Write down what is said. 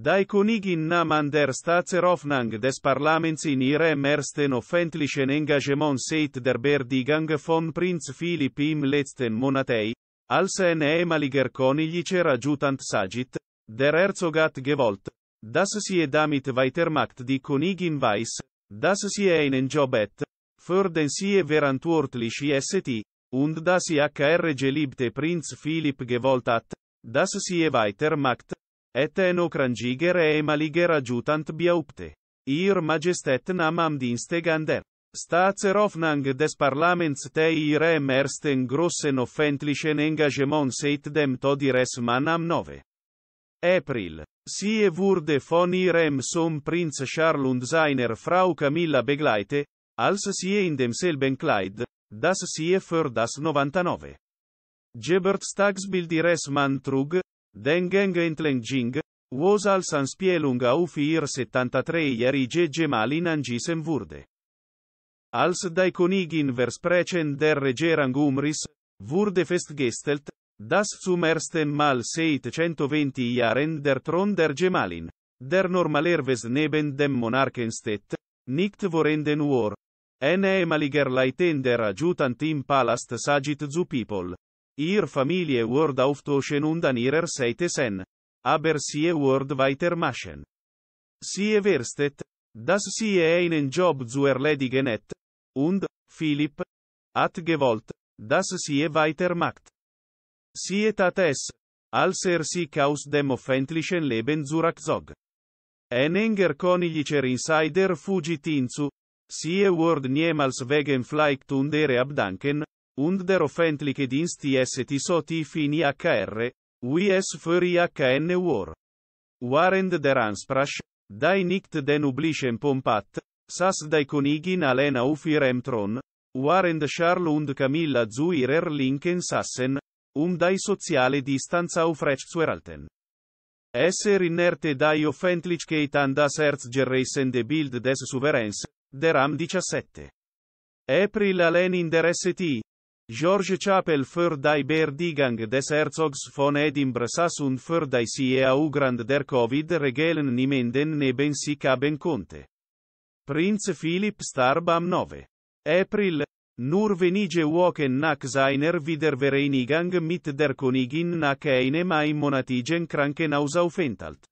Dai Königin an der Staatseröffnung des Parlaments in ihrem ersten offentlichen Engagement seit der Berdigang von Prinz Philipp im letzten Monatei, als ein ehemaliger Königlicher Adjutant Sagit, der Herzog hat gewollt, dass sie damit weitermacht die Königin weiß, dass sie einen Job hat, für den sie verantwortlich ist, und dass sie hr geliebte Prinz Philipp gewollt hat, dass sie weitermacht, Eten okranjiger e emaliger adjutant beaupte. Ir nam am gander. Staatserofnang des Parlaments te irem ersten grossen offentlichen Engagement seit dem Todires man am 9. April. Sie wurde von ihrem Sohn Prinz Charles und seiner Frau Camilla begleite, als sie in demselben Kleid, das sie für das 99. Geburtstagsbild ihres Mann trug, Dengeng Dengen Entlengjing, Wosal Sanspielung auf ir 73-jährige Gemahlin Angisen wurde. Als dai Konigin versprechen der Regierung Umris, wurde festgestelt, dass zum ersten Mal seit 120 Jahren der Thron der gemalin, der normalerves neben dem Monarchen nicht vorenden war. Eine ehemaliger Leitender Adjutant im Palast sagit zu people. Ihr Familie wird auftauschen und an ihrer Seite sein. Aber sie wird weitermachen. Sie verstet, dass sie einen Job zu erledigen hat. Und, Philipp, hat gewollt, dass sie weitermacht. Sie tat es, als er sich aus dem öffentlichen Leben zurückzog. Ein enger Königlicher Insider fugit hinzu, sie wird niemals wegen Fleikt und Ehre abdanken, und der offentliche Dienst ist so tief in IHR, wie es für IHN war. Warend der Ansprach, dai nicht den üblichen Pompat, sas dai Konigin Alena Ufir Emtron, Warend Charles und Camilla zu Zuirer Linken Sassen, um dai soziale Distanz auf erhalten. Esser inerte dai Offentlichkeit an das Erzgereisen de Bild des Souveräns, der Am 17. April allein in der STI. George Chapel für die Berdigang des Herzogs von Edinburgh und für die sie Augrand der Covid regelen nimenden neben sich haben konnte. Prinz Philipp starb am 9. April. Nur wenige Wochen nach seiner Wiedervereinigung mit der Königin nach einem Monatigen Krankenhausaufenthalt.